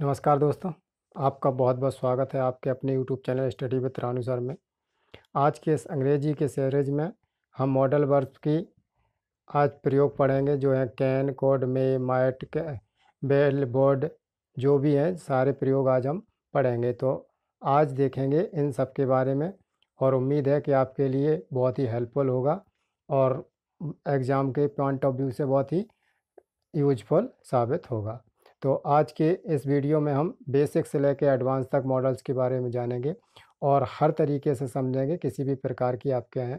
नमस्कार दोस्तों आपका बहुत बहुत स्वागत है आपके अपने यूट्यूब चैनल स्टडी विद रानुसर में आज के इस अंग्रेजी के सीरीज में हम मॉडल वर्ब की आज प्रयोग पढ़ेंगे जो है can could may might will बोर्ड जो भी हैं सारे प्रयोग आज हम पढ़ेंगे तो आज देखेंगे इन सब के बारे में और उम्मीद है कि आपके लिए बहुत ही हेल्पफुल होगा और एग्ज़ाम के पॉइंट ऑफ व्यू से बहुत ही यूजफुल साबित होगा तो आज के इस वीडियो में हम बेसिक से लेकर एडवांस तक मॉडल्स के बारे में जानेंगे और हर तरीके से समझेंगे किसी भी प्रकार की आपके हैं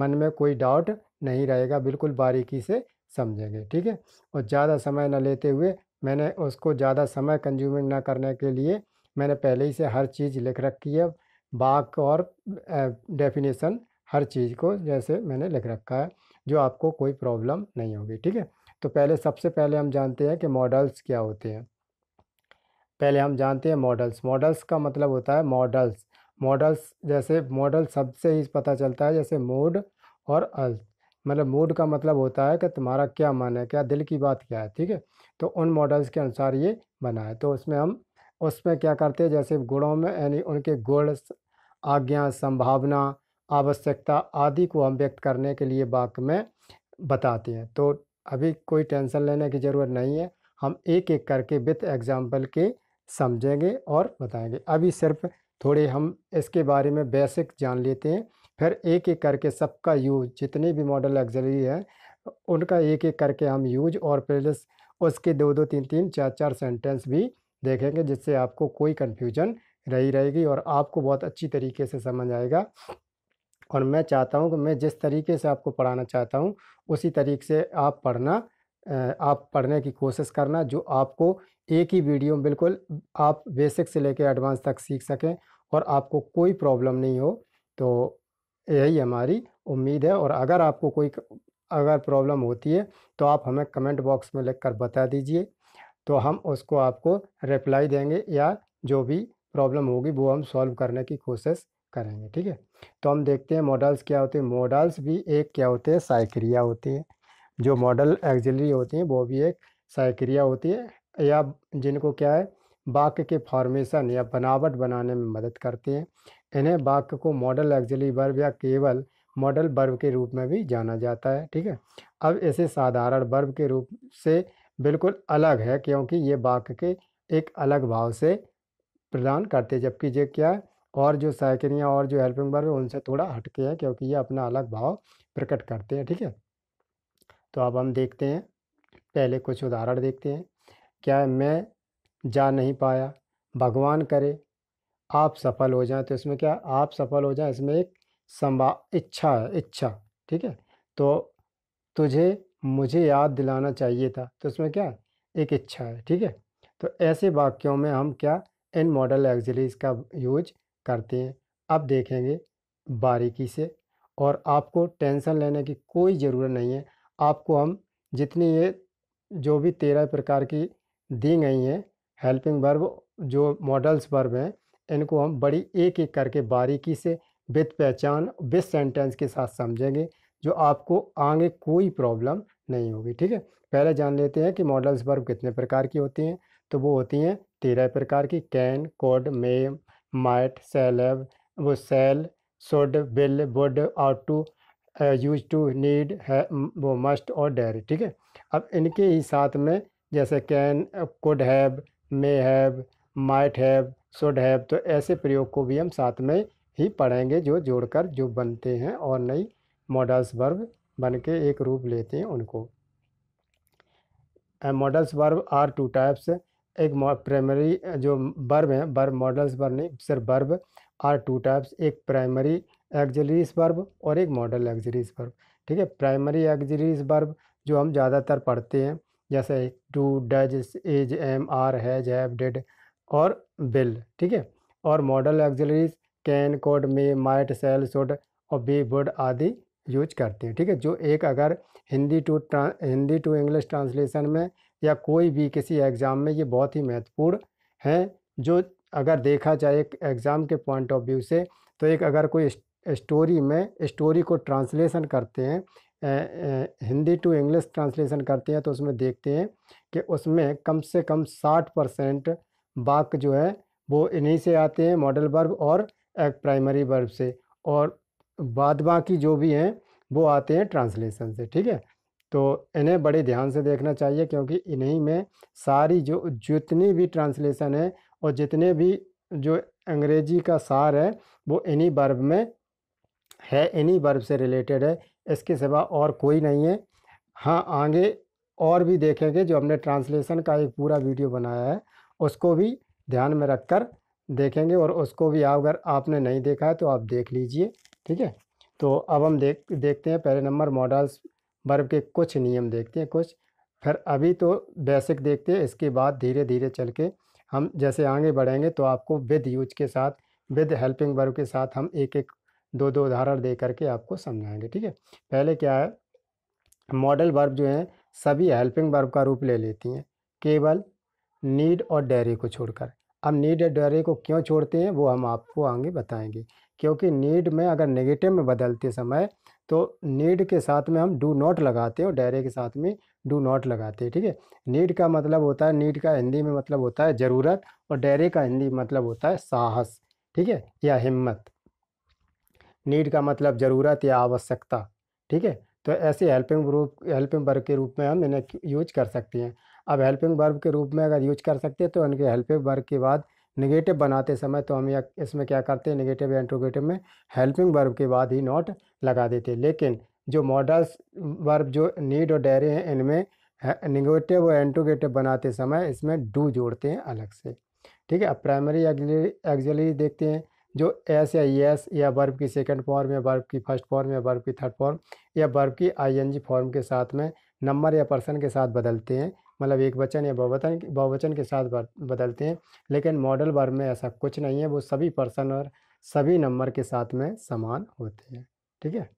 मन में कोई डाउट नहीं रहेगा बिल्कुल बारीकी से समझेंगे ठीक है और ज़्यादा समय न लेते हुए मैंने उसको ज़्यादा समय कंज्यूमिंग ना करने के लिए मैंने पहले ही से हर चीज़ लिख रखी है बाक और डेफिनेशन हर चीज़ को जैसे मैंने लिख रखा है जो आपको कोई प्रॉब्लम नहीं होगी ठीक है तो पहले सबसे पहले हम जानते हैं कि मॉडल्स क्या होते हैं पहले हम जानते हैं मॉडल्स मॉडल्स का मतलब होता है मॉडल्स मॉडल्स जैसे मॉडल शब्द से ही पता चलता है जैसे मूड और अल मतलब मूड का मतलब होता है कि तुम्हारा क्या मन है क्या दिल की बात क्या है ठीक है तो उन मॉडल्स के अनुसार ये बना है तो उसमें हम उसमें क्या करते हैं जैसे गुणों में यानी उनके गुण आज्ञा संभावना आवश्यकता आदि को हम व्यक्त करने के लिए वाक्य में बताते हैं तो अभी कोई टेंशन लेने की ज़रूरत नहीं है हम एक एक करके विथ एग्जाम्पल के समझेंगे और बताएंगे अभी सिर्फ थोड़े हम इसके बारे में बेसिक जान लेते हैं फिर एक एक करके सबका यूज जितने भी मॉडल एक्जरी है उनका एक एक करके हम यूज और प्लस उसके दो दो तीन तीन चार चार सेंटेंस भी देखेंगे जिससे आपको कोई कन्फ्यूजन रही रहेगी और आपको बहुत अच्छी तरीके से समझ आएगा और मैं चाहता हूँ कि मैं जिस तरीके से आपको पढ़ाना चाहता हूँ उसी तरीके से आप पढ़ना आप पढ़ने की कोशिश करना जो आपको एक ही वीडियो में बिल्कुल आप बेसिक से लेकर एडवांस तक सीख सकें और आपको कोई प्रॉब्लम नहीं हो तो यही हमारी उम्मीद है और अगर आपको कोई अगर प्रॉब्लम होती है तो आप हमें कमेंट बॉक्स में लिख कर बता दीजिए तो हम उसको आपको रिप्लाई देंगे या जो भी प्रॉब्लम होगी वो हम सॉल्व करने की कोशिश करेंगे ठीक है तो हम देखते हैं मॉडल्स क्या होते हैं मॉडल्स भी एक क्या होते हैं साइक्रिया होती है जो मॉडल एक्जिलरी होती हैं वो भी एक साइक्रिया होती है या जिनको क्या है वाक्य के फॉर्मेशन या बनावट बनाने में मदद करते हैं इन्हें वाक्य को मॉडल एक्जिलरी वर्ब या केवल मॉडल वर्ब के रूप में भी जाना जाता है ठीक है अब ऐसे साधारण वर्ब के रूप से बिल्कुल अलग है क्योंकि ये वाक्य के एक अलग भाव से प्रदान करते हैं जबकि ये क्या है और जो सहायकनियाँ और जो हेल्पिंग वर्ग उनसे थोड़ा हटके हैं क्योंकि ये अपना अलग भाव प्रकट करते हैं ठीक है तो अब हम देखते हैं पहले कुछ उदाहरण देखते हैं क्या है? मैं जा नहीं पाया भगवान करे आप सफल हो जाएं तो इसमें क्या आप सफल हो जाएं इसमें एक संभा इच्छा है इच्छा ठीक है तो तुझे मुझे याद दिलाना चाहिए था तो इसमें क्या है एक इच्छा है ठीक है तो ऐसे वाक्यों में हम क्या इन मॉडल एक्जिलीज का यूज करते हैं अब देखेंगे बारीकी से और आपको टेंशन लेने की कोई ज़रूरत नहीं है आपको हम जितनी ये जो भी तेरह प्रकार की दी गई हैं हेल्पिंग वर्ब जो मॉडल्स वर्ब हैं इनको हम बड़ी एक एक करके बारीकी से विद पहचान विद सेंटेंस के साथ समझेंगे जो आपको आगे कोई प्रॉब्लम नहीं होगी ठीक है पहले जान लेते हैं कि मॉडल्स वर्ब कितने प्रकार की होती हैं तो वो होती हैं तेरह प्रकार की कैन कोड मेम माइट सेलेब वो सेल शुड will, would, और टू यूज टू नीड है वो मस्ट और डेर ठीक है अब इनके ही साथ में जैसे can could have may have might have should have तो ऐसे प्रयोग को भी हम साथ में ही पढ़ेंगे जो जोड़कर जो बनते हैं और नई मॉडल्स वर्ब बन के एक रूप लेते हैं उनको modals verb are two types एक प्राइमरी जो बर्ब हैं बर्ब मॉडल्स बर्ब नहीं सिर्फ बर्ब आर टू टाइप्स एक प्राइमरी एक्जरीज बर्ब और एक मॉडल एक्जरीज बर्ब ठीक है प्राइमरी एक्जरीज बर्ब जो हम ज़्यादातर पढ़ते हैं जैसे to does as M R has have did और बिल ठीक है और model एक्जरीज can could may might cell should और बी वुड आदि यूज करते हैं ठीक है जो एक अगर Hindi to Hindi to English translation में या कोई भी किसी एग्ज़ाम में ये बहुत ही महत्वपूर्ण हैं जो अगर देखा जाए एक एग्ज़ाम के पॉइंट ऑफ व्यू से तो एक अगर कोई स्टोरी में स्टोरी को ट्रांसलेशन करते हैं हिंदी टू इंग्लिश ट्रांसलेशन करते हैं तो उसमें देखते हैं कि उसमें कम से कम साठ परसेंट बाक जो है वो इन्हीं से आते हैं मॉडल वर्ब और एक प्राइमरी वर्ब से और बाद बाकी जो भी हैं वो आते हैं ट्रांसलेशन से ठीक है तो इन्हें बड़े ध्यान से देखना चाहिए क्योंकि इन्हीं में सारी जो जितनी भी ट्रांसलेशन है और जितने भी जो अंग्रेजी का सार है वो इन्हीं बर्ब में है इन्हीं बर्ब से रिलेटेड है इसके सिवा और कोई नहीं है हाँ आगे और भी देखेंगे जो हमने ट्रांसलेशन का एक पूरा वीडियो बनाया है उसको भी ध्यान में रख कर देखेंगे और उसको भी अगर आपने नहीं देखा है तो आप देख लीजिए ठीक है तो अब हम देख देखते हैं पहले नंबर मॉडल्स वर्ब के कुछ नियम देखते हैं कुछ फिर अभी तो बेसिक देखते हैं इसके बाद धीरे धीरे चल के हम जैसे आगे बढ़ेंगे तो आपको विद यूज के साथ विद हेल्पिंग वर्ब के साथ हम एक एक दो दो उदाहरण दे करके आपको समझाएंगे ठीक है पहले क्या है मॉडल वर्ब जो हैं सभी हेल्पिंग वर्ब का रूप ले लेती हैं केवल नीड और डेरी को छोड़कर अब नीड और डेरी को क्यों छोड़ते हैं वो हम आपको आगे बताएंगे क्योंकि नीड में अगर नेगेटिव में बदलते समय तो नीड के साथ में हम डू नॉट लगाते हैं और डायरे के साथ में डू नॉट लगाते हैं ठीक है नीड का मतलब होता है नीड का हिंदी में मतलब होता है ज़रूरत और डायरे का हिंदी मतलब होता है साहस ठीक है या हिम्मत नीड का मतलब ज़रूरत या आवश्यकता ठीक है तो ऐसे हेल्पिंग ग्रुप हेल्पिंग वर्ग के रूप में हम इन्हें यूज कर सकते हैं अब हेल्पिंग वर्ग के रूप में अगर यूज कर सकते हैं तो इनके हेल्पिंग वर्ग के बाद निगेटिव बनाते समय तो हम यह इसमें क्या करते हैं निगेटिव या इंट्रोगेटिव में हेल्पिंग वर्ब के बाद ही नॉट लगा देते लेकिन जो मॉडल्स वर्ब जो नीड और डेरे हैं इनमें निगेटिव और इंट्रोगेटिव बनाते समय इसमें डू जोड़ते हैं अलग से ठीक है अब प्राइमरी एक्जली देखते हैं जो एस या यस e या वर्ब की सेकंड फॉर्म या वर्ब की फर्स्ट फॉर्म या वर्ब की थर्ड फॉर्म या वर्ब की आईएनजी फॉर्म के साथ में नंबर या पर्सन के साथ बदलते हैं मतलब एक वचन या बहुवचन बहुवचन के साथ बदलते हैं लेकिन मॉडल वर्ब में ऐसा कुछ नहीं है वो सभी पर्सन और सभी नंबर के साथ में समान होते हैं ठीक है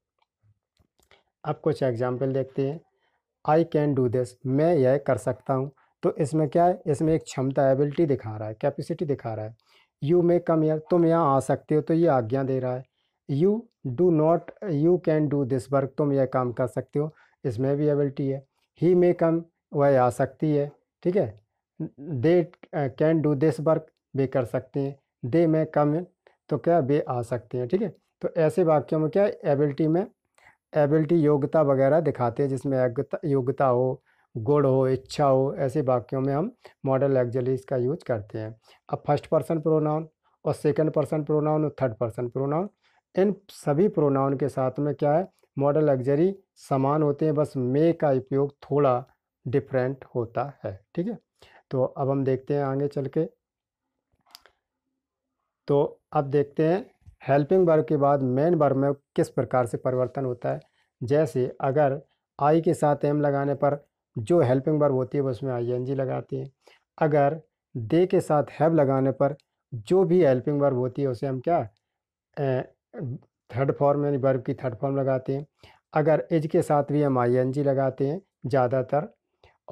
अब कुछ एग्जाम्पल देखते हैं आई कैन डू दिस मैं यह कर सकता हूँ तो इसमें क्या है इसमें एक क्षमता एबिलिटी दिखा रहा है कैपेसिटी दिखा रहा है यू मे कम यार तुम यहाँ आ सकते हो तो ये आज्ञा दे रहा है you do not you can do this work तुम यह काम कर सकते हो इसमें भी एबिलिटी है ही मे कम वह आ सकती है ठीक है they can do this work वे कर सकते हैं दे में कम तो क्या वे आ सकते हैं ठीक है तो ऐसे वाक्यों में क्या है एबिलिटी में एबिलिटी योग्यता वगैरह दिखाते हैं जिसमें योग्यता हो गुड़ हो इच्छा हो ऐसे वाक्यों में हम मॉडल एक्जलीस का यूज करते हैं अब फर्स्ट पर्सन प्रोनाउन और सेकंड पर्सन प्रोनाउन और थर्ड पर्सन प्रोनाउन इन सभी प्रोनाउन के साथ में क्या है मॉडल लग्जरी समान होते हैं बस मे का उपयोग थोड़ा डिफरेंट होता है ठीक है तो अब हम देखते हैं आगे चल के तो अब देखते हैं हेल्पिंग वर्ब के बाद मेन वर्ब में किस प्रकार से परिवर्तन होता है जैसे अगर आई के साथ एम लगाने पर जो हेल्पिंग वर्ब होती है उसमें आई एन जी लगाती है अगर दे के साथ हैव लगाने पर जो भी हेल्पिंग वर्ब होती है उसे हम क्या थर्ड फॉर्म यानी वर्ब की थर्ड फॉर्म लगाते हैं अगर इज के साथ भी हम आई एन जी लगाते हैं ज़्यादातर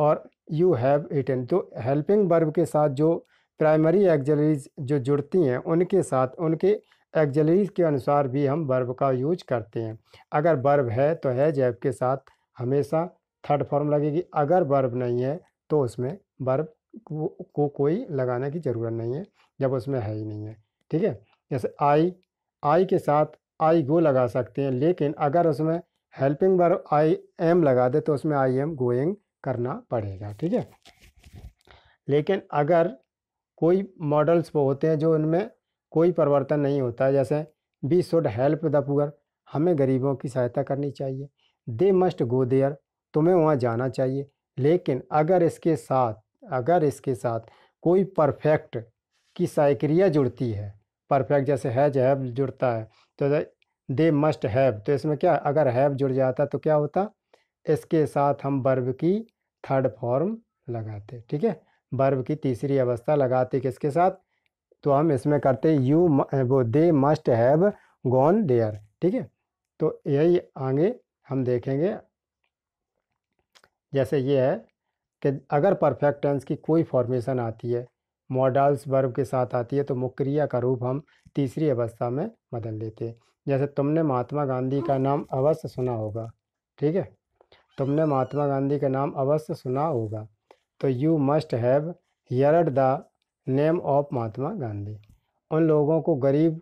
और यू हैव इटन तो हेल्पिंग वर्ब के साथ जो प्राइमरी एक्जलरीज जो जुड़ती हैं उनके साथ उनके एक्जलरीज के अनुसार भी हम वर्ब का यूज करते हैं अगर वर्ब है तो है जैब के साथ हमेशा थर्ड फॉर्म लगेगी अगर वर्ब नहीं है तो उसमें वर्ब को, को कोई लगाने की ज़रूरत नहीं है जब उसमें है ही नहीं है ठीक है जैसे आई आई के साथ आई गो लगा सकते हैं लेकिन अगर उसमें हेल्पिंग वर्ब आई एम लगा दे तो उसमें आई एम गोइंग करना पड़ेगा ठीक है लेकिन अगर कोई मॉडल्स वो होते हैं जो उनमें कोई परिवर्तन नहीं होता जैसे we should help the poor हमें गरीबों की सहायता करनी चाहिए दे मस्ट गो देयर तुम्हें वहाँ जाना चाहिए लेकिन अगर इसके साथ अगर इसके साथ कोई परफेक्ट की साइक्रिया जुड़ती है परफेक्ट जैसे हैज हैव जुड़ता है तो दे मस्ट हैव तो इसमें क्या अगर हैव जुड़ जाता तो क्या होता इसके साथ हम बर्ब की थर्ड फॉर्म लगाते ठीक है वर्ब की तीसरी अवस्था लगाते किसके साथ तो हम इसमें करते यू वो they must have gone there ठीक है तो यही आगे हम देखेंगे जैसे ये है कि अगर परफेक्ट टेंस की कोई फॉर्मेशन आती है मॉडल्स वर्ब के साथ आती है तो मुक्रिया का रूप हम तीसरी अवस्था में बदल लेते हैं जैसे तुमने महात्मा गांधी का नाम अवश्य सुना होगा ठीक है तुमने महात्मा गांधी का नाम अवश्य सुना होगा तो you must have heard the name of Mahatma Gandhi उन लोगों को गरीब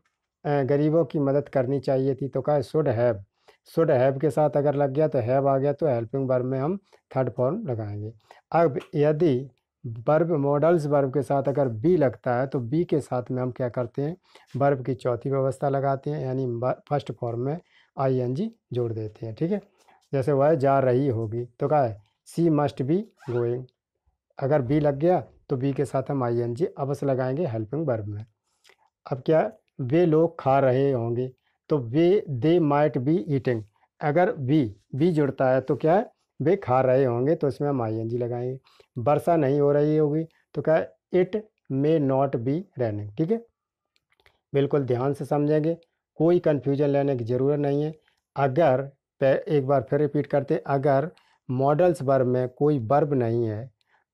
गरीबों की मदद करनी चाहिए थी तो कहा शुड हैव शुड हैव के साथ अगर लग गया तो हैव आ गया तो हेल्पिंग वर्ब में हम थर्ड फॉर्म लगाएंगे अब यदि वर्ब मॉडल्स वर्ब के साथ अगर बी लगता है तो बी के साथ में हम क्या करते हैं वर्ब की चौथी व्यवस्था लगाते हैं यानी फर्स्ट फॉर्म में आई एन जी जोड़ देते हैं ठीक है जैसे वह जा रही होगी तो क्या है सी मस्ट बी गोइंग अगर बी लग गया तो बी के साथ हम आई एन जी अवश्य लगाएंगे हेल्पिंग वर्ब में अब क्या वे लोग खा रहे होंगे तो वे दे माइट बी ईटिंग अगर बी बी जुड़ता है तो क्या है वे खा रहे होंगे तो इसमें हम आई एन जी लगाएंगे वर्षा नहीं हो रही होगी तो क्या है it may not be running ठीक है बिल्कुल ध्यान से समझेंगे कोई कन्फ्यूजन लेने की ज़रूरत नहीं है अगर एक बार फिर रिपीट करते अगर मॉडल्स वर्ब में कोई वर्ब नहीं है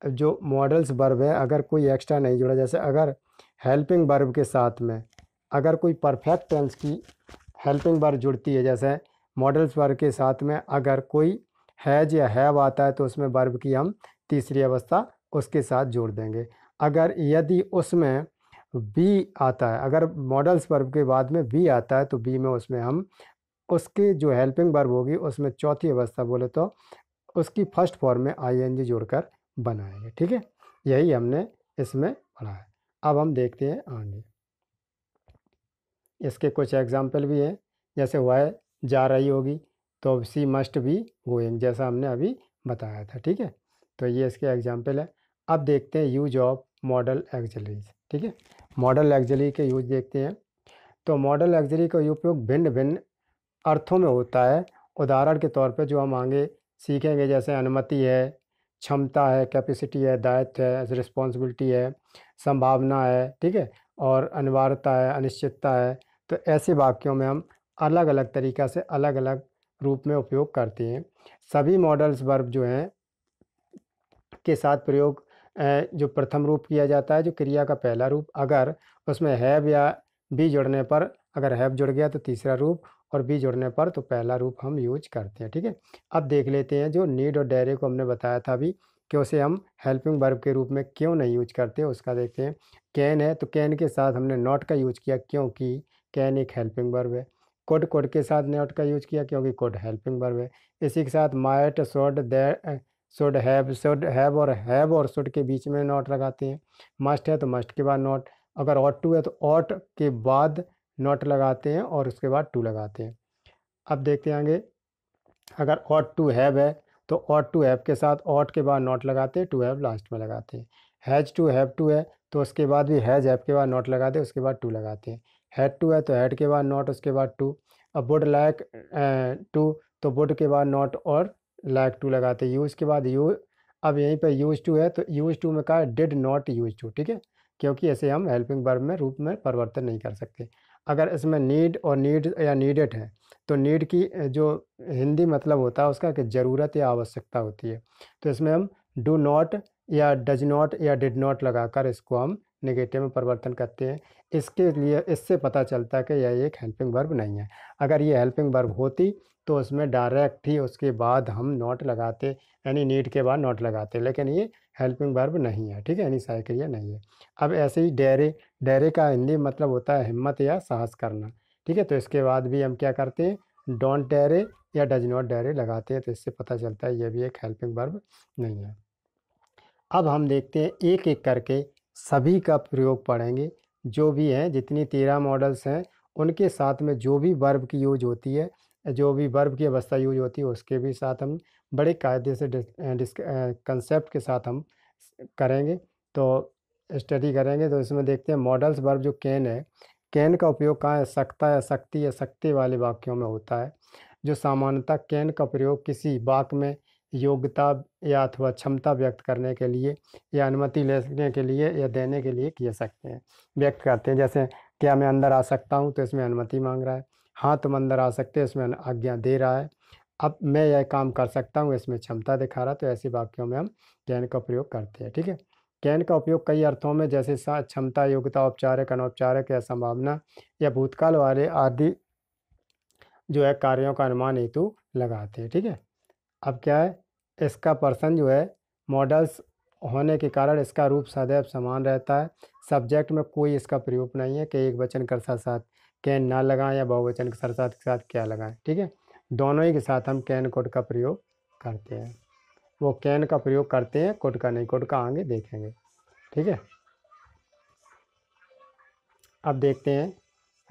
जो मॉडल्स वर्ब है अगर कोई एक्स्ट्रा नहीं जुड़ा जैसे अगर हेल्पिंग वर्ब के साथ में अगर कोई परफेक्ट टेंस की हेल्पिंग वर्ब जुड़ती है जैसे मॉडल्स वर्ब के साथ में अगर कोई हैज या हैव आता है तो उसमें वर्ब की हम तीसरी अवस्था उसके साथ जोड़ देंगे अगर यदि उसमें बी आता है अगर मॉडल्स वर्ब के बाद में बी आता है तो बी में उसमें हम उसकी जो हेल्पिंग वर्ब होगी उसमें चौथी अवस्था बोले तो उसकी फर्स्ट फॉर्म में आई एन जी जोड़कर बनाएंगे ठीक है यही हमने इसमें पढ़ा है अब हम देखते हैं आगे इसके कुछ एग्जाम्पल भी हैं जैसे वाई जा रही होगी तो सी मस्ट बी गोइंग जैसा हमने अभी बताया था ठीक है तो ये इसके एग्जाम्पल है अब देखते हैं यूज ऑफ मॉडल एक्जरीज ठीक है मॉडल एक्जरी के यूज देखते हैं तो मॉडल एक्जरी का उपयोग भिन्न भिन्न अर्थों में होता है उदाहरण के तौर पर जो हम आगे सीखेंगे जैसे अनुमति है क्षमता है कैपेसिटी है दायित्व है रिस्पॉन्सिबिलिटी है संभावना है ठीक है और अनिवार्यता है अनिश्चितता है तो ऐसे वाक्यों में हम अलग अलग तरीक़ा से अलग अलग रूप में उपयोग करते हैं सभी मॉडल्स वर्ब जो हैं के साथ प्रयोग जो प्रथम रूप किया जाता है जो क्रिया का पहला रूप अगर उसमें हैव या भी जुड़ने पर अगर हैव जुड़ गया तो तीसरा रूप और बी जुड़ने पर तो पहला रूप हम यूज करते हैं ठीक है अब देख लेते हैं जो नीड और डेरे को हमने बताया था अभी कि उसे हम हेल्पिंग वर्ब के रूप में क्यों नहीं यूज करते उसका देखते हैं कैन है तो कैन के साथ हमने नॉट का यूज किया क्योंकि कैन एक हेल्पिंग वर्ब है कोड कोड के साथ नॉट का यूज किया क्योंकि कोड हेल्पिंग वर्ब है इसी के साथ might should they should have should have और हैव और शुड के बीच में नॉट लगाते हैं मस्ट है तो मस्ट के बाद नॉट अगर ऑट टू है तो ऑट के बाद नॉट लगाते हैं और उसके बाद टू लगाते हैं अब देखते आगे अगर ऑट टू हैव है तो ऑट टू हैव के साथ ऑट के बाद नॉट लगाते हैं टू हैव लास्ट में लगाते हैं हैज टू हैव टू है तो उसके बाद भी हैज हैव के बाद नॉट लगाते हैं उसके बाद टू लगाते हैं हैड टू है तो हैड के बाद नॉट उसके बाद टू अब वुड लाइक टू तो वुड के बाद नॉट और लाइक टू लगाते हैं यूज़ के बाद यू अब यहीं पर यूज़ टू है तो यूज़ टू में कहा डिड नॉट यूज़ टू ठीक है क्योंकि ऐसे हम हेल्पिंग वर्ब में रूप में परिवर्तन नहीं कर सकते अगर इसमें नीड और नीड या नीडेड है तो नीड की जो हिंदी मतलब होता है उसका कि ज़रूरत या आवश्यकता होती है तो इसमें हम डू नॉट या डज नॉट या डिड नॉट लगाकर इसको हम निगेटिव में परिवर्तन करते हैं इसके लिए इससे पता चलता है कि यह एक हेल्पिंग वर्ब नहीं है अगर ये हेल्पिंग वर्ब होती तो उसमें डायरेक्ट ही उसके बाद हम नॉट लगाते यानी नीड के बाद नॉट लगाते लेकिन ये हेल्पिंग वर्ब नहीं है ठीक है यानी साइकिल नहीं है अब ऐसे ही डेरे डेरे का हिंदी मतलब होता है हिम्मत या साहस करना ठीक है तो इसके बाद भी हम क्या करते हैं डोंट डेरे या डज नॉट डेरे लगाते हैं तो इससे पता चलता है ये भी एक हेल्पिंग वर्ब नहीं है अब हम देखते हैं एक एक करके सभी का प्रयोग पढ़ेंगे जो भी हैं जितनी तेरह मॉडल्स हैं उनके साथ में जो भी वर्ब की यूज होती है जो भी वर्ब की अवस्था यूज होती है उसके भी साथ हम बड़े कायदे से कंसेप्ट के साथ हम करेंगे तो स्टडी करेंगे तो इसमें देखते हैं मॉडल्स वर्ब जो कैन है कैन का उपयोग कहाँ सकता या शक्ति या शक्ति वाले वाक्यों में होता है जो सामान्यतः कैन का प्रयोग किसी वाक में योग्यता या अथवा क्षमता व्यक्त करने के लिए या अनुमति लेने के लिए या देने के लिए किए सकते हैं व्यक्त करते हैं जैसे क्या मैं अंदर आ सकता हूँ तो इसमें अनुमति मांग रहा है हाँ तुम अंदर आ सकते हैं इसमें आज्ञा दे रहा है अब मैं यह काम कर सकता हूँ इसमें क्षमता दिखा रहा है तो ऐसे वाक्यों में हम कैन का प्रयोग करते हैं ठीक है कैन का उपयोग कई अर्थों में जैसे क्षमता योग्यता औपचारिक अनौपचारिक या संभावना या भूतकाल वाले आदि जो है कार्यों का अनुमान हेतु लगाते हैं ठीक है अब क्या है इसका पर्सन जो है मॉडल्स होने के कारण इसका रूप सदैव समान रहता है सब्जेक्ट में कोई इसका प्रयोग नहीं है कि एक वचन साथ साथ कैन ना लगाएं या बहुवचन के साथ के साथ क्या लगाएं ठीक है दोनों ही के साथ हम कैन कोड का प्रयोग करते हैं वो कैन का प्रयोग करते हैं कोड का नहीं कोड का आगे देखेंगे ठीक है अब देखते हैं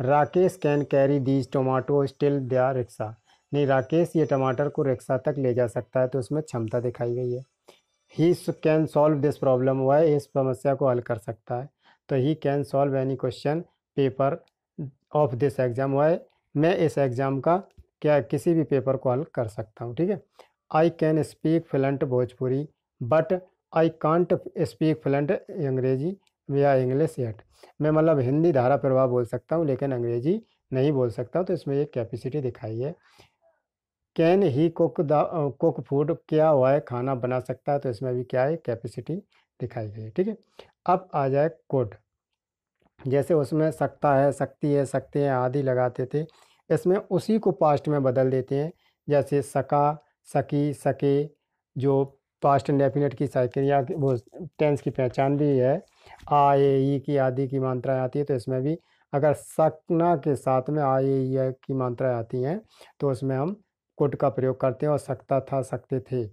Rakesh can carry these tomato still the rickshaw नहीं राकेश ये टमाटर को रिक्शा तक ले जा सकता है तो उसमें क्षमता दिखाई गई है he can solve this problem वह इस समस्या को हल कर सकता है तो he can solve any question paper of this exam वाई मैं इस एग्ज़ाम का क्या किसी भी पेपर को हल कर सकता हूँ ठीक है I can speak fluent Bhojpuri but I can't speak fluent अंग्रेजी या इंग्लिश एट मैं मतलब हिंदी धारा प्रवाह बोल सकता हूँ लेकिन अंग्रेजी नहीं बोल सकता तो इसमें एक कैपेसिटी दिखाई है can he cook the cook food क्या हुआ है खाना बना सकता है तो इसमें भी क्या है कैपेसिटी दिखाई गई है ठीक है अब आ जाए कोड जैसे उसमें सकता है सकती है सकते हैं आदि लगाते थे इसमें उसी को पास्ट में बदल देते हैं जैसे सका सकी सके जो पास्ट इंडेफिनेट की साइकिल या वो टेंस की पहचान भी है आ ए ई की आदि की मात्राएँ आती है तो इसमें भी अगर सकना के साथ में आ ए ई की मात्राएँ आती हैं तो उसमें हम कुट का प्रयोग करते हैं और सकता था सकते थे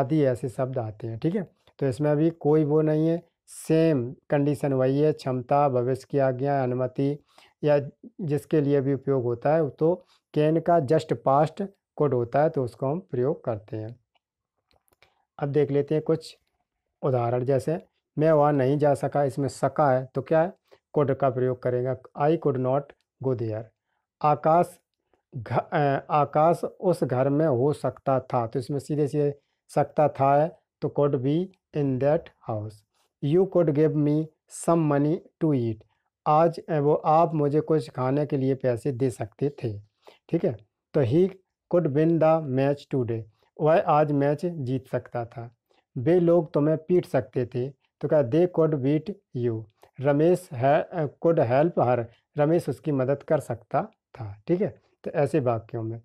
आदि ऐसे शब्द आते हैं ठीक है तो इसमें भी कोई वो नहीं है सेम कंडीशन वही है क्षमता भविष्य की आज्ञा अनुमति या जिसके लिए भी उपयोग होता है तो कैन का जस्ट पास्ट कोड होता है तो उसको हम प्रयोग करते हैं अब देख लेते हैं कुछ उदाहरण जैसे मैं वहाँ नहीं जा सका इसमें सका है तो क्या है कोड का प्रयोग करेगा I could not go there Akash Akash उस घर में हो सकता था तो इसमें सीधे सीधे सकता था है तो could be in that house you could give me some money to eat आज वो आप मुझे कुछ खाने के लिए पैसे दे सकते थे ठीक है तो he could win the match today वह आज मैच जीत सकता था वे लोग तुम्हें पीट सकते थे तो क्या they could beat you Ramesh है कुड हेल्प हर रमेश उसकी मदद कर सकता था ठीक है तो ऐसे वाक्यों में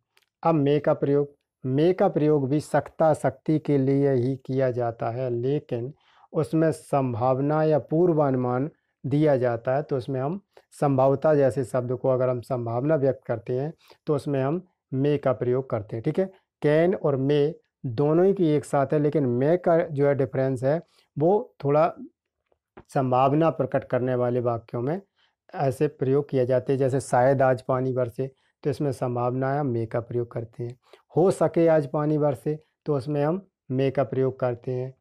अब मे का प्रयोग मे का प्रयोग भी सकता शक्ति के लिए ही किया जाता है लेकिन उसमें संभावना या पूर्वानुमान दिया जाता है तो उसमें हम संभावता जैसे शब्द को अगर हम संभावना व्यक्त करते हैं तो उसमें हम मे का प्रयोग करते हैं ठीक है कैन और मे दोनों ही की एक साथ है लेकिन मे का जो है डिफरेंस है वो थोड़ा संभावना प्रकट करने वाले वाक्यों में ऐसे प्रयोग किया जाते हैं जैसे शायद आज पानी बरसे तो इसमें संभावना है मे का प्रयोग करते हैं हो सके आज पानी बरसे तो उसमें हम मे का प्रयोग करते हैं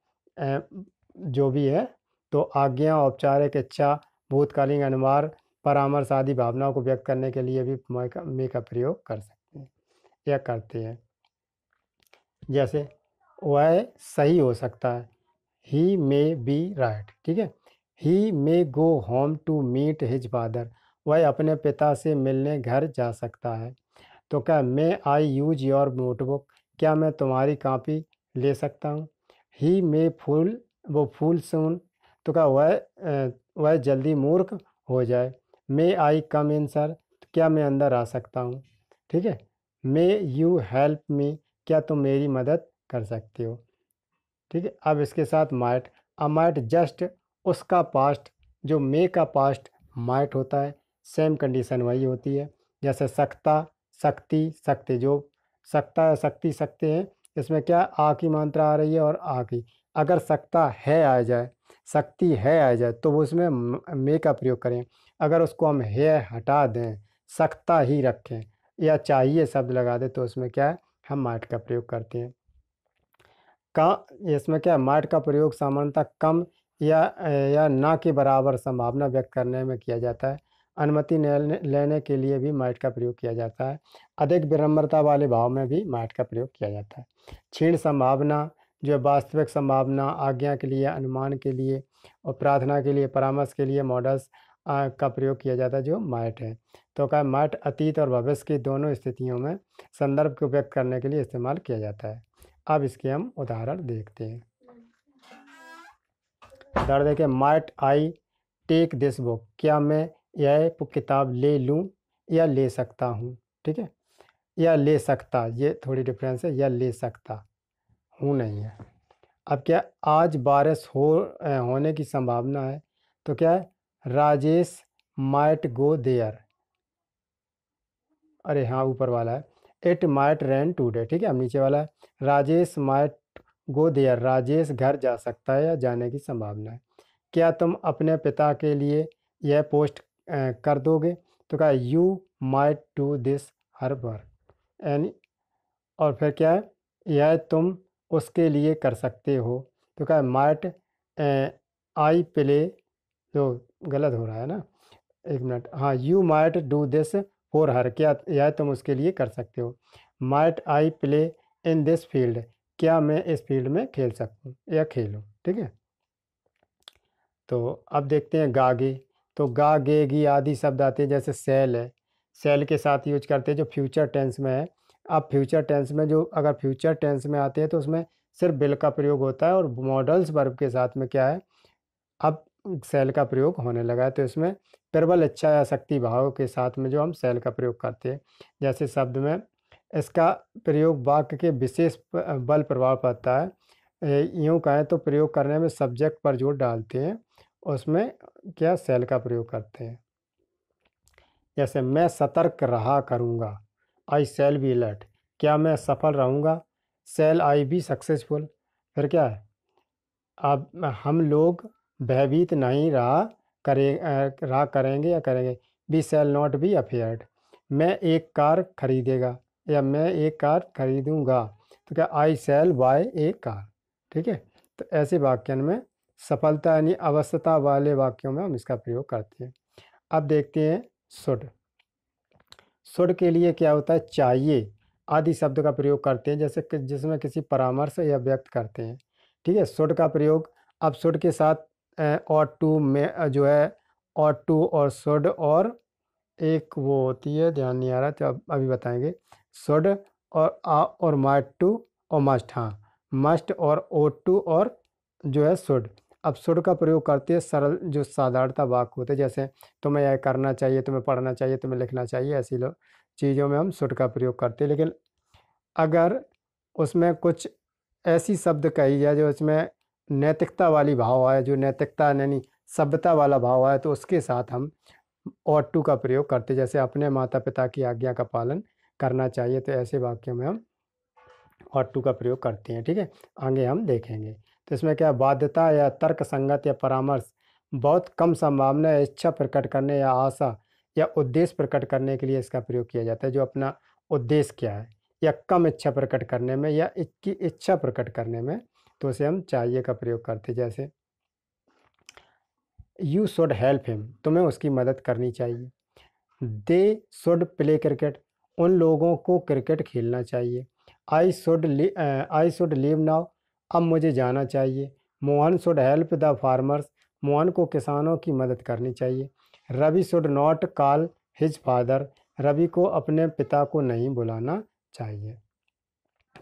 जो भी है तो आज्ञा औपचारिक इच्छा भूतकालीन अनुमार परामर्श आदि भावनाओं को व्यक्त करने के लिए भी मे का प्रयोग कर सकते हैं या करते हैं जैसे वह सही हो सकता है ही मे बी राइट ठीक है he may go home to meet his father वह अपने पिता से मिलने घर जा सकता है तो क्या may I use your notebook क्या मैं तुम्हारी कापी ले सकता हूँ ही मे फुल वो फूल सुन तो क्या वह वह जल्दी मूर्ख हो जाए मे आई कम इन सर तो क्या मैं अंदर आ सकता हूँ ठीक है मे यू हेल्प मी क्या तुम मेरी मदद कर सकते हो ठीक है अब इसके साथ माइट अ माइट जस्ट उसका पास्ट जो मे का पास्ट माइट होता है सेम कंडीशन वही होती है जैसे सख्ता शक्ति शक्ति जो सकता है शक्ति सकते हैं इसमें क्या आ की मात्रा आ रही है और आ की अगर सकता है आ जाए सकती है आ जाए तो वो उसमें मे का प्रयोग करें अगर उसको हम है हटा दें सकता ही रखें या चाहिए शब्द लगा दें तो उसमें क्या है हम माइट का प्रयोग करते हैं का इसमें क्या है मार्ट का प्रयोग सामान्यतः कम या या ना के बराबर संभावना व्यक्त करने में किया जाता है अनुमति लेने के लिए भी माइट का प्रयोग किया जाता है अधिक विनम्रता वाले भाव में भी माइट का प्रयोग किया जाता है क्षीण संभावना जो वास्तविक संभावना आज्ञा के लिए अनुमान के लिए और प्रार्थना के लिए परामर्श के लिए मॉडल्स का प्रयोग किया जाता है जो माइट है तो क्या माइट अतीत और भविष्य की दोनों स्थितियों में संदर्भ को व्यक्त करने के लिए इस्तेमाल किया जाता है अब इसके हम उदाहरण देखते हैं उदाहरण देखें might I take this book क्या मैं यह किताब ले लूँ या ले सकता हूँ ठीक है या ले सकता ये थोड़ी डिफरेंस है या ले सकता हूँ नहीं है अब क्या आज बारिश हो होने की संभावना है तो क्या है राजेश माइट गो देयर अरे हाँ ऊपर वाला है इट माइट रेन टूडे ठीक है अब नीचे वाला है Rajesh might go there Rajesh घर जा सकता है या जाने की संभावना है क्या तुम अपने पिता के लिए यह पोस्ट कर दोगे तो क्या you might do this her work एन और फिर क्या है यह तुम उसके लिए कर सकते हो तो क्या माइट आई प्ले तो गलत हो रहा है ना एक मिनट हाँ you might do this for her क्या यह तुम उसके लिए कर सकते हो might I play in this field क्या मैं इस फील्ड में खेल सकूँ या खेलूँ ठीक है तो अब देखते हैं गागे तो गागेगी आदि शब्द आते हैं जैसे सेल है सेल के साथ यूज करते हैं जो फ्यूचर टेंस में है आप फ्यूचर टेंस में जो अगर फ्यूचर टेंस में आते हैं तो उसमें सिर्फ बिल का प्रयोग होता है और मॉडल्स वर्ब के साथ में क्या है अब सेल का प्रयोग होने लगा है तो इसमें प्रबल इच्छा या शक्ति भाव के साथ में जो हम सेल का प्रयोग करते हैं जैसे शब्द में इसका प्रयोग वाक्य के विशेष बल प्रभाव पड़ता है यूँ कहें तो प्रयोग करने में सब्जेक्ट पर जोर डालते हैं उसमें क्या सेल का प्रयोग करते हैं जैसे मैं सतर्क रहा करूँगा आई सेल बी अलर्ट क्या मैं सफल रहूँगा सेल आई बी सक्सेसफुल फिर क्या है अब हम लोग भयभीत नहीं रहा करे रहा करेंगे या करेंगे we shall not be afraid मैं एक कार खरीदेगा या मैं एक कार खरीदूँगा तो क्या I shall buy a car ठीक है तो ऐसे वाक्यन में सफलता यानी अवस्थता वाले वाक्यों में हम इसका प्रयोग करते हैं अब देखते हैं सुड सुर के लिए क्या होता है चाहिए आदि शब्द का प्रयोग करते हैं जैसे कि जिसमें किसी परामर्श या व्यक्त करते हैं ठीक है सुड का प्रयोग अब सुड के साथ और टू में जो है और टू और सुड और एक वो होती है ध्यान नहीं आ रहा तो अभी बताएंगे सुड और आ और माट टू और मस्ट हाँ मस्ट और ओ टू और जो है सुड अपसुर का प्रयोग करते हैं सरल जो साधारणता वाक्य होते हैं जैसे तुम्हें यह करना चाहिए तुम्हें पढ़ना चाहिए तुम्हें लिखना चाहिए ऐसी चीज़ों में हम सुट का प्रयोग करते हैं लेकिन अगर उसमें कुछ ऐसी शब्द कही जाए जो उसमें नैतिकता वाली भाव आए जो नैतिकता यानी सभ्यता वाला भाव आए तो उसके साथ हम ऑटू का प्रयोग करते जैसे अपने माता पिता की आज्ञा का पालन करना चाहिए तो ऐसे वाक्यों में हम ऑटू का प्रयोग करते हैं ठीक है आगे हम देखेंगे तो इसमें क्या बाध्यता या तर्क संगत या परामर्श बहुत कम संभावना या इच्छा प्रकट करने या आशा या उद्देश्य प्रकट करने के लिए इसका प्रयोग किया जाता है जो अपना उद्देश्य क्या है या कम इच्छा प्रकट करने में या इसकी इच्छा प्रकट करने में तो उसे हम चाहिए का प्रयोग करते जैसे यू शुड हेल्प हिम तुम्हें उसकी मदद करनी चाहिए दे शुड प्ले क्रिकेट उन लोगों को क्रिकेट खेलना चाहिए I should I should leave now अब मुझे जाना चाहिए Mohan should help the farmers Mohan को किसानों की मदद करनी चाहिए Ravi should not call his father Ravi को अपने पिता को नहीं बुलाना चाहिए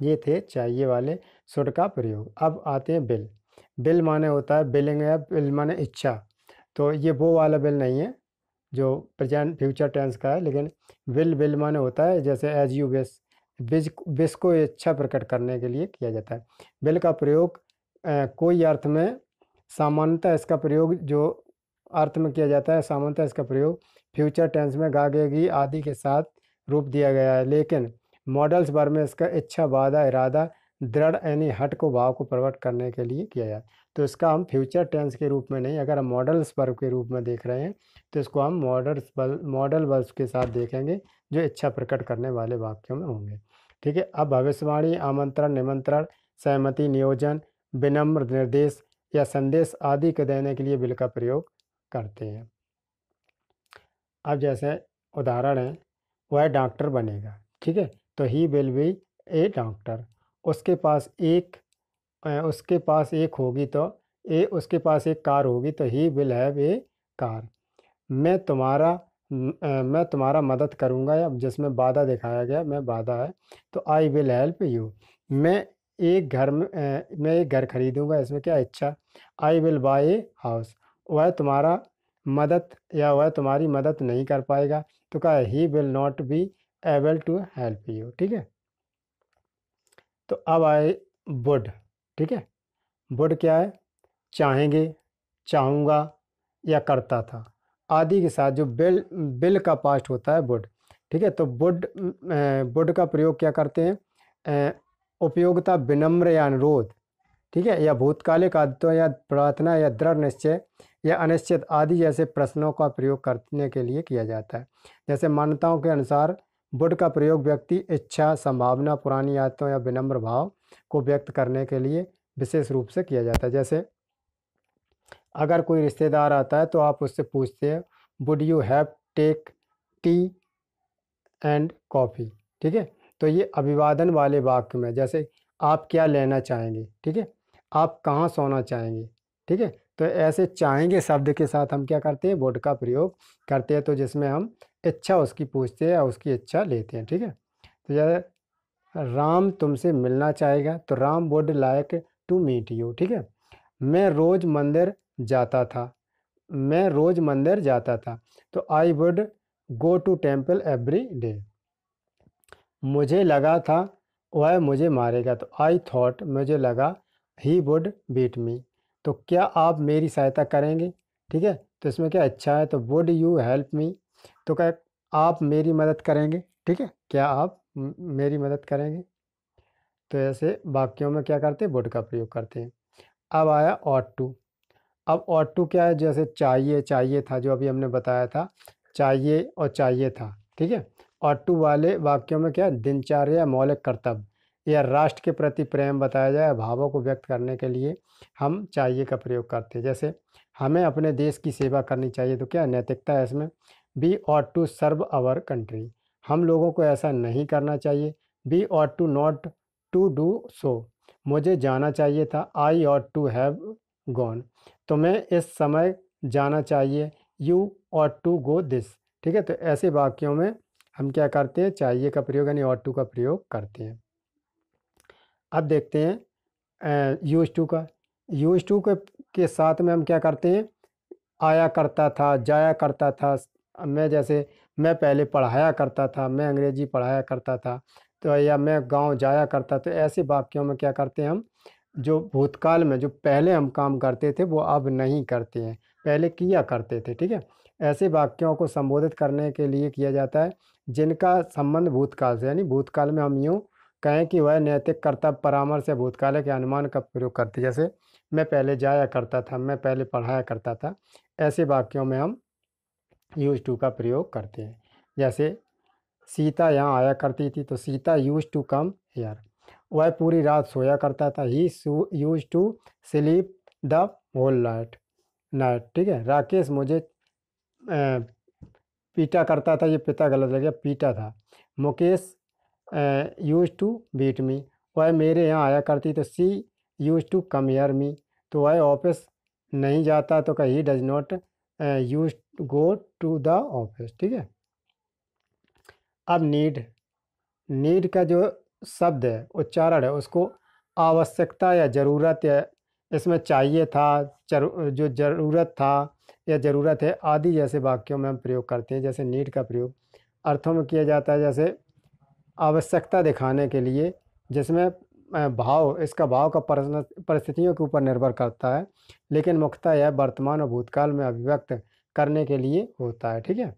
ये थे चाहिए वाले शुड का प्रयोग अब आते हैं बिल बिल माने होता है बिलिंग या बिल माने इच्छा तो ये वो वाला बिल नहीं है जो प्रेजेंट फ्यूचर टेंस का है लेकिन विल बिल माने होता है जैसे एज यू विश बेज बेस को अच्छा प्रकट करने के लिए किया जाता है बेल का प्रयोग कोई अर्थ में सामान्यतः इसका प्रयोग जो अर्थ में किया जाता है सामान्यतः इसका प्रयोग फ्यूचर टेंस में गागेगी आदि के साथ रूप दिया गया है लेकिन मॉडल्स भर में इसका इच्छा वादा इरादा दृढ़ यानी हट को भाव को प्रकट करने के लिए किया जाए तो इसका हम फ्यूचर टेंस के रूप में नहीं अगर हम मॉडल्स वर्ब के रूप में देख रहे हैं तो इसको हम मॉडल्स बल मॉडल वर्ब के साथ देखेंगे जो इच्छा प्रकट करने वाले वाक्यों में होंगे ठीक है अब भविष्यवाणी आमंत्रण निमंत्रण सहमति नियोजन विनम्र निर्देश या संदेश आदि के देने के लिए बिल का प्रयोग करते हैं अब जैसे उदाहरण है वह डॉक्टर बनेगा ठीक है तो he will be a doctor उसके पास एक उसके पास एक होगी तो ए उसके पास एक कार होगी तो he will have a car मैं तुम्हारा मैं तुम्हारा मदद करूंगा या जिसमें बाधा दिखाया गया मैं बाधा है तो आई विल हेल्प यू मैं एक घर में मैं एक घर खरीदूंगा इसमें क्या इच्छा I will buy a house वह तुम्हारा मदद या वह तुम्हारी मदद नहीं कर पाएगा तो क्या he will not be able to help you ठीक है तो अब आए वुड ठीक है वुड क्या है चाहेंगे चाहूँगा या करता था आदि के साथ जो बिल बिल का पास्ट होता है वुड ठीक है तो वुड वुड का प्रयोग क्या करते हैं उपयोगिता विनम्र या अनुरोध ठीक है या भूतकालिक आदतों या प्रार्थना या दृढ़ निश्चय या अनिश्चित आदि जैसे प्रश्नों का प्रयोग करने के लिए किया जाता है जैसे मान्यताओं के अनुसार बुड का प्रयोग व्यक्ति इच्छा संभावना पुरानी आदतों या विनम्र भाव को व्यक्त करने के लिए विशेष रूप से किया जाता है जैसे अगर कोई रिश्तेदार आता है तो आप उससे पूछते हैं would you have take tea and coffee ठीक है तो ये अभिवादन वाले वाक्य में जैसे आप क्या लेना चाहेंगे ठीक है आप कहाँ सोना चाहेंगे ठीक है तो ऐसे चाहेंगे शब्द के साथ हम क्या करते हैं वुड का प्रयोग करते हैं तो जिसमें हम इच्छा उसकी पूछते हैं या उसकी इच्छा लेते हैं ठीक है तो ज़्यादा राम तुमसे मिलना चाहेगा तो Ram would like to meet you ठीक है मैं रोज़ मंदिर जाता था मैं रोज़ मंदिर जाता था तो I would go to temple every day मुझे लगा था वह मुझे मारेगा तो आई थॉट मुझे लगा ही वुड बीट मी तो क्या आप मेरी सहायता करेंगे ठीक है तो इसमें क्या अच्छा है तो वुड यू हेल्प मी तो क्या आप मेरी मदद करेंगे ठीक है क्या आप मेरी मदद करेंगे तो ऐसे वाक्यों में क्या करते हैं वुड का प्रयोग करते हैं अब आया ऑट टू अब ऑट टू क्या है जैसे चाहिए चाहिए था जो अभी हमने बताया था चाहिए और चाहिए था ठीक है ऑट टू वाले वाक्यों में क्या दिनचर्या मौलिक कर्तव्य या राष्ट्र के प्रति प्रेम बताया जाए भावों को व्यक्त करने के लिए हम चाहिए का प्रयोग करते हैं जैसे हमें अपने देश की सेवा करनी चाहिए तो क्या नैतिकता है इसमें we ought to serve our country हम लोगों को ऐसा नहीं करना चाहिए we ought to not to do so मुझे जाना चाहिए था I ought to have gone तुम्हें इस समय जाना चाहिए you ought to go this ठीक है तो ऐसे वाक्यों में हम क्या करते हैं चाहिए का प्रयोग यानी ऑट टू का प्रयोग करते हैं अब देखते हैं यूज टू का यूज टू के, के साथ में हम क्या करते हैं आया करता था जाया करता था मैं जैसे मैं पहले पढ़ाया करता था मैं अंग्रेजी पढ़ाया करता था तो या मैं गांव जाया करता तो ऐसे वाक्यों में क्या करते हैं हम जो भूतकाल में जो पहले हम काम करते थे वो अब नहीं करते हैं पहले किया करते थे ठीक है ऐसे वाक्यों को संबोधित करने के लिए किया जाता है जिनका संबंध भूतकाल से यानी भूतकाल में हम यूँ कहें कि वह नैतिक कर्तव्य परामर्श या भूतकाल के अनुमान का प्रयोग करते जैसे मैं पहले जाया करता था मैं पहले पढ़ाया करता था ऐसे वाक्यों में हम यूज टू का प्रयोग करते हैं जैसे सीता यहाँ आया करती थी तो Sita use to come here वह पूरी रात सोया करता था he use to sleep the whole night night ठीक है राकेश मुझे ए, पीटा करता था ये पिता गलत लग गया पीटा था Mukesh use to beat me वह मेरे यहाँ आया करती तो she use to come here me तो वह ऑफिस नहीं जाता तो कहीं does not use go to the office ठीक है अब नीड नीड का जो शब्द है उच्चारण है उसको आवश्यकता या ज़रूरत या इसमें चाहिए था जो ज़रूरत था या ज़रूरत है आदि जैसे वाक्यों में हम प्रयोग करते हैं जैसे नीड का प्रयोग अर्थों में किया जाता है जैसे आवश्यकता दिखाने के लिए जिसमें भाव इसका भाव का परिस्थितियों के ऊपर निर्भर करता है लेकिन मुख्यतः यह वर्तमान और भूतकाल में अभिव्यक्त करने के लिए होता है ठीक है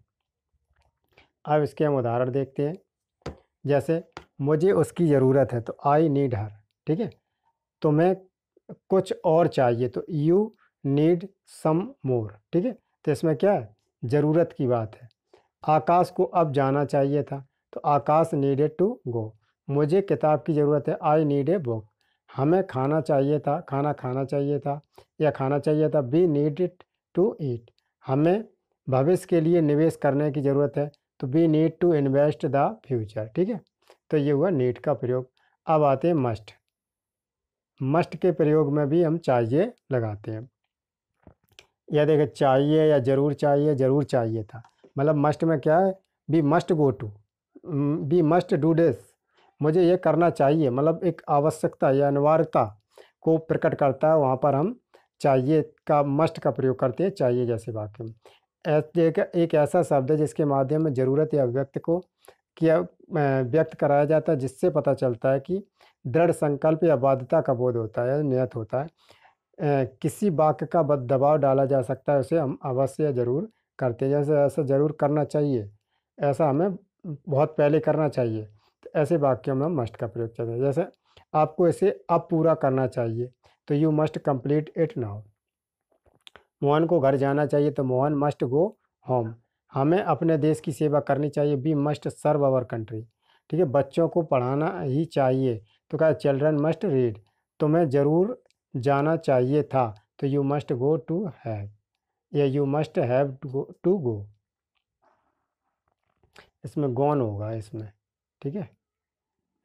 अब इसके हम उदाहरण देखते हैं जैसे मुझे उसकी ज़रूरत है तो आई नीड हर ठीक है तुम्हें तो कुछ और चाहिए तो यू नीड सम मोर ठीक है तो इसमें क्या है ज़रूरत की बात है आकाश को अब जाना चाहिए था तो आकाश नीडेड टू गो मुझे किताब की ज़रूरत है आई नीड ए बुक हमें खाना चाहिए था खाना खाना चाहिए था या खाना चाहिए था बी इट टू ईट हमें भविष्य के लिए निवेश करने की ज़रूरत है तो we need to invest the future ठीक है तो ये हुआ नीड का प्रयोग अब आते हैं मस्ट मस्ट के प्रयोग में भी हम चाहिए लगाते हैं या देखें चाहिए या ज़रूर चाहिए ज़रूर चाहिए था मतलब मस्ट में क्या है we must go to we must do this मुझे ये करना चाहिए मतलब एक आवश्यकता या अनिवार्यता को प्रकट करता है वहाँ पर हम चाहिए का मस्ट का प्रयोग करते हैं चाहिए जैसे वाक्य में एक, एक ऐसा शब्द है जिसके माध्यम में ज़रूरत या व्यक्त को किया व्यक्त कराया जाता है जिससे पता चलता है कि दृढ़ संकल्प या बाध्यता का बोध होता है नियत होता है किसी वाक्य का बद दबाव डाला जा सकता है उसे हम अवश्य ज़रूर करते हैं जैसे ऐसा ज़रूर करना चाहिए ऐसा हमें बहुत पहले करना चाहिए तो ऐसे वाक्यों में हम मस्ट का प्रयोग करते हैं जैसे आपको इसे अब पूरा करना चाहिए तो you must complete it now Mohan को घर जाना चाहिए तो मोहन मस्ट गो होम हमें अपने देश की सेवा करनी चाहिए we must serve our country ठीक है बच्चों को पढ़ाना ही चाहिए तो क्या चिल्ड्रन मस्ट रीड तुम्हें ज़रूर जाना चाहिए था तो you must go to have या you must have to go इसमें गौन होगा इसमें ठीक है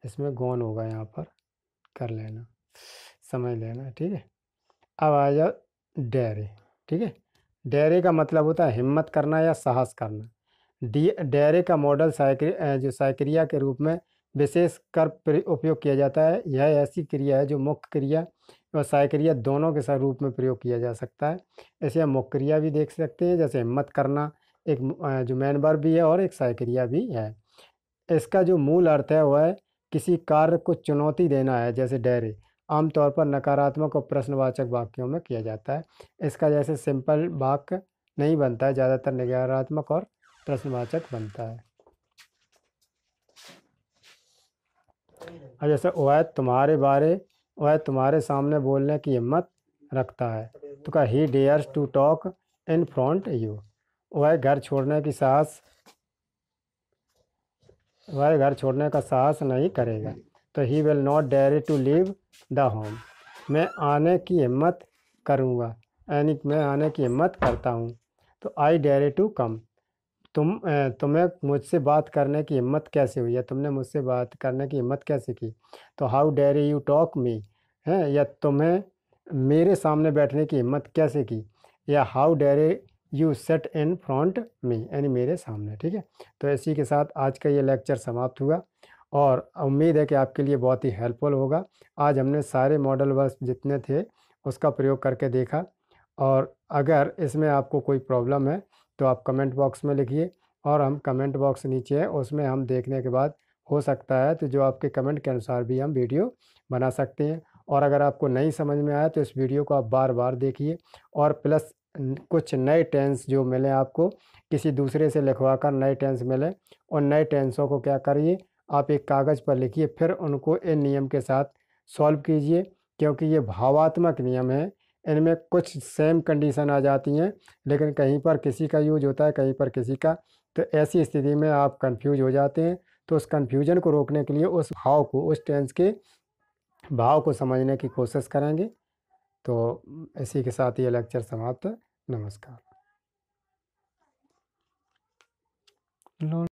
इसमें गौन होगा यहाँ पर कर लेना समझ लेना ठीक है अब आ जाओ डेरे ठीक है डेरे का मतलब होता है हिम्मत करना या साहस करना डी डेरे का मॉडल साइक्र जो साइक्रिया के रूप में विशेष कर उपयोग किया जाता है यह ऐसी क्रिया है जो मुख्य क्रिया और साइक्रिया दोनों के रूप में प्रयोग किया जा सकता है ऐसे हम मुख्य क्रिया भी देख सकते हैं जैसे हिम्मत करना एक जो मैन वर्ब भी है और एक साइक्रिया भी है इसका जो मूल अर्थ है वह है किसी कार्य को चुनौती देना है जैसे डेरे आमतौर पर नकारात्मक और प्रश्नवाचक वाक्यों में किया जाता है इसका जैसे सिंपल वाक्य नहीं बनता है ज़्यादातर नकारात्मक और प्रश्नवाचक बनता है और जैसे वह तुम्हारे बारे वह तुम्हारे सामने बोलने की हिम्मत रखता है तो क्या he dares to talk in front you वह घर छोड़ने की साहस वह घर छोड़ने का साहस नहीं करेगा तो he will not dare to leave the home मैं आने की हिम्मत करूँगा यानी मैं आने की हिम्मत करता हूँ तो आई डेरे टू कम तुम तुम्हें मुझसे बात करने की हिम्मत कैसे हुई या तुमने मुझसे बात करने की हिम्मत कैसे की तो हाउ डेरे यू टॉक मी है या तुम्हें मेरे सामने बैठने की हिम्मत कैसे की या how dare you set in front me यानी मेरे सामने ठीक है तो इसी के साथ आज का ये लेक्चर समाप्त हुआ और उम्मीद है कि आपके लिए बहुत ही हेल्पफुल होगा आज हमने सारे मॉडल वर्स जितने थे उसका प्रयोग करके देखा और अगर इसमें आपको कोई प्रॉब्लम है तो आप कमेंट बॉक्स में लिखिए और हम कमेंट बॉक्स नीचे है उसमें हम देखने के बाद हो सकता है तो जो आपके कमेंट के अनुसार भी हम वीडियो बना सकते हैं और अगर आपको नहीं समझ में आया तो इस वीडियो को आप बार बार देखिए और प्लस कुछ नए टेंस जो मिले आपको किसी दूसरे से लिखवा कर नए टेंस मिले उन नए टेंसों को क्या करिए आप एक कागज़ पर लिखिए फिर उनको इन नियम के साथ सॉल्व कीजिए क्योंकि ये भावात्मक नियम है इनमें कुछ सेम कंडीशन आ जाती हैं लेकिन कहीं पर किसी का यूज होता है कहीं पर किसी का तो ऐसी स्थिति में आप कंफ्यूज हो जाते हैं तो उस कन्फ्यूजन को रोकने के लिए उस भाव को उस टेंस के भाव को समझने की कोशिश करेंगे तो इसी के साथ ये लेक्चर समाप्त नमस्कार